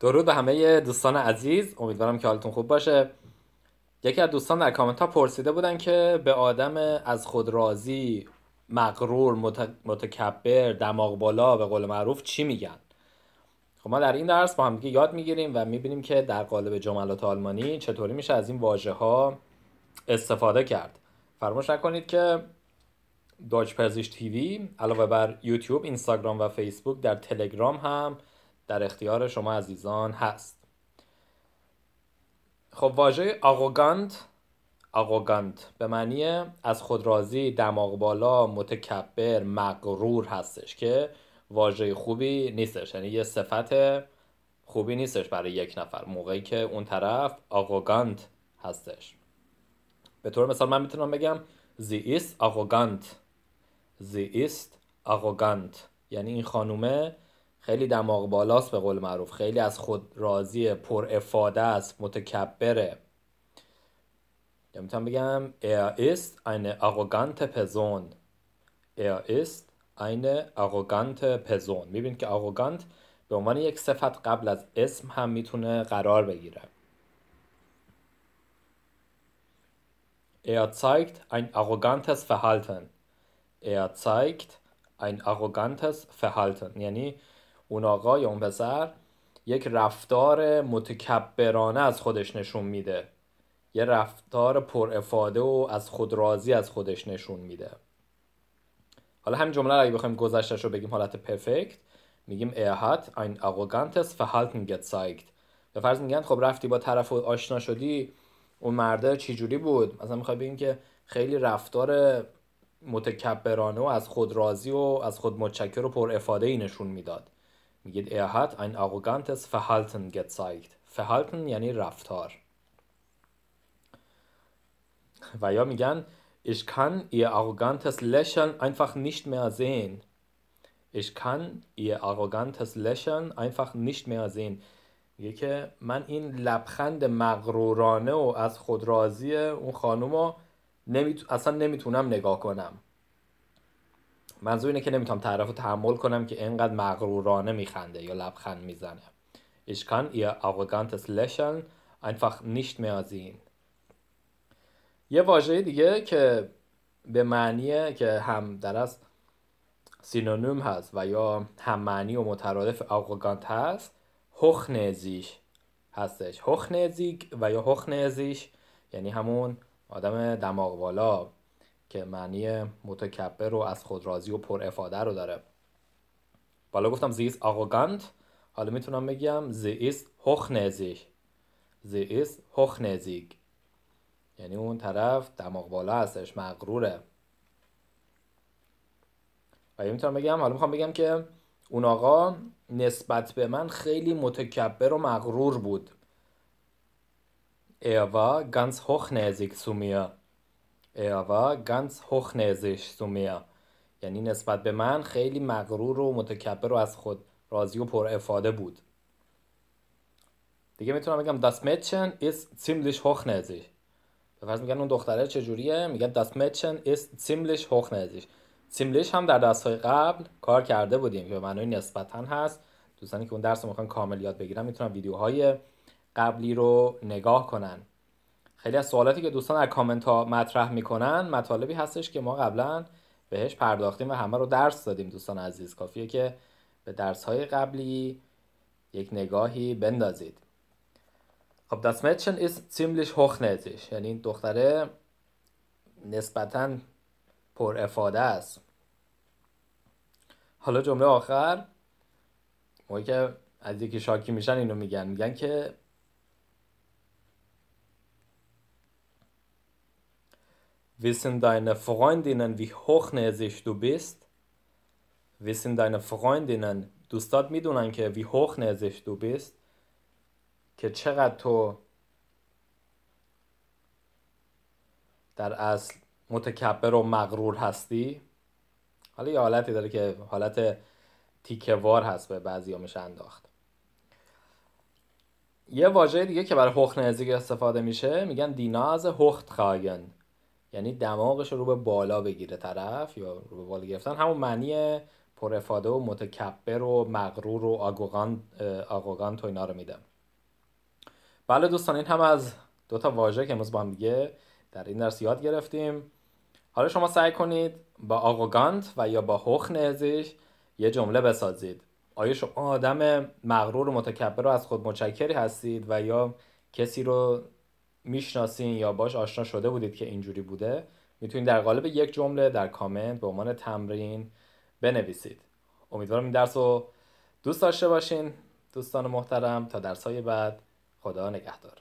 درود به همه دوستان عزیز امیدوارم که حالتون خوب باشه یکی از دوستان در کامنت ها پرسیده بودن که به آدم از خود راضی مغرور متکبر دماغ بالا به قول معروف چی میگن خب ما در این درس با دیگه یاد میگیریم و میبینیم که در قالب جملات آلمانی چطوری میشه از این واژه ها استفاده کرد فراموش نکنید که دوچ پرزیش تیوی علاوه بر یوتیوب، اینستاگرام و فیسبوک در تلگرام هم در اختیار شما عزیزان هست خب واژه آروگانت آروگانت به معنی از خود راضی دماغ بالا متکبر مغرور هستش که واژه خوبی نیستش یعنی یه صفت خوبی نیستش برای یک نفر موقعی که اون طرف آروگانت هستش به طور مثال من میتونم بگم زی ایست آروگانت زی ایست یعنی این خانومه خیلی دماغ بالاست به قول معروف خیلی از خود راضی پر افاده است متکبره یا میتونم بگم er ist eine arrogante Person er ist eine arrogante Person میبینید که arrogant به عنوان یک صفت قبل از اسم هم میتونه قرار بگیره Er zeigt ein arrogantes Verhalten. Er zeigt ein arrogantes Verhalten. یعنی اون آقا یا اون پسر یک رفتار متکبرانه از خودش نشون میده یه رفتار پر افاده و از خود راضی از خودش نشون میده حالا همین جمله رو اگه بخوایم گذشتش رو بگیم حالت پرفکت میگیم er این ein arrogantes Verhalten gezeigt به فرض میگن خب رفتی با طرف آشنا شدی اون مرده چی جوری بود مثلا میخوای بگیم که خیلی رفتار متکبرانه و از خود راضی و از خود متشکر و پر افاده ای نشون میداد er hat ein arrogantes Verhalten gezeigt Verhalten یعنی رفتار و یا میگن ich kann ihr arrogantes Lächeln einfach nicht mehr sehen ich kann ihr arrogantes Lächeln einfach nicht mehr sehen میگه که من این لبخند مغرورانه و از خود راضی اون خانم رو نمیتو... اصلا نمیتونم نگاه کنم منظور اینه که نمیتونم طرف رو تحمل کنم که اینقدر مغرورانه میخنده یا لبخند میزنه Ich kann ihr لشن Lächeln einfach nicht mehr یه واژه دیگه که به معنی که هم در از سینونیم هست و یا هم معنی و مترادف آقاگانت هست هخنزیش هستش هخنزیک و یا هخنزیش یعنی همون آدم دماغ بالا که معنی متکبر و از خود راضی و پر افاده رو داره بالا گفتم زیست آروگانت حالا میتونم بگم زیست هوخنزیگ زیست هوخنزیگ یعنی اون طرف دماغ بالا هستش مغروره و میتونم بگم حالا میخوام بگم که اون آقا نسبت به من خیلی متکبر و مغرور بود ایوا war ganz hochnäsig Er war ganz hochnäsig zu mir. یعنی نسبت به من خیلی مغرور و متکبر و از خود راضی و پر افاده بود. دیگه میتونم بگم das Mädchen ist ziemlich hochnäsig. به فرض میگن اون دختره چجوریه؟ میگن das Mädchen ist ziemlich hochnäsig. سیملیش هم در های قبل کار کرده بودیم که به معنای نسبتا هست دوستانی که اون درس رو میخوان کامل یاد بگیرن میتونن ویدیوهای قبلی رو نگاه کنن خیلی از سوالاتی که دوستان در کامنت ها مطرح میکنن مطالبی هستش که ما قبلا بهش پرداختیم و همه رو درس دادیم دوستان عزیز کافیه که به درس های قبلی یک نگاهی بندازید خب das Mädchen ist ziemlich hochnäsig یعنی دختره نسبتا پر افاده است حالا جمله آخر موقعی که از یکی شاکی میشن اینو میگن میگن که Wissen deine Freundinnen, wie hochnäsig du bist? Wissen deine Freundinnen, دوستات میدونن که وی هوخ نزش دوبیست بیست که چقدر تو در اصل متکبر و مغرور هستی حالا یه حالتی داره که حالت وار هست به بعضی میشه انداخت یه واژه دیگه که برای هخت نزدیک استفاده میشه میگن دیناز هخت خاگن یعنی دماغش رو به بالا بگیره طرف یا رو به بالا گرفتن همون معنی پرفاده و متکبر و مغرور و آگوغان آگوغان تو اینا رو میده بله دوستان این هم از دو تا واژه که امروز با هم دیگه در این درس یاد گرفتیم حالا شما سعی کنید با آگوگانت و یا با هوخ نزیش یه جمله بسازید آیا شما آدم مغرور و متکبر رو از خود متشکری هستید و یا کسی رو میشناسین یا باش آشنا شده بودید که اینجوری بوده میتونید در قالب یک جمله در کامنت به عنوان تمرین بنویسید امیدوارم این درس رو دوست داشته باشین دوستان محترم تا درس های بعد خدا نگهدار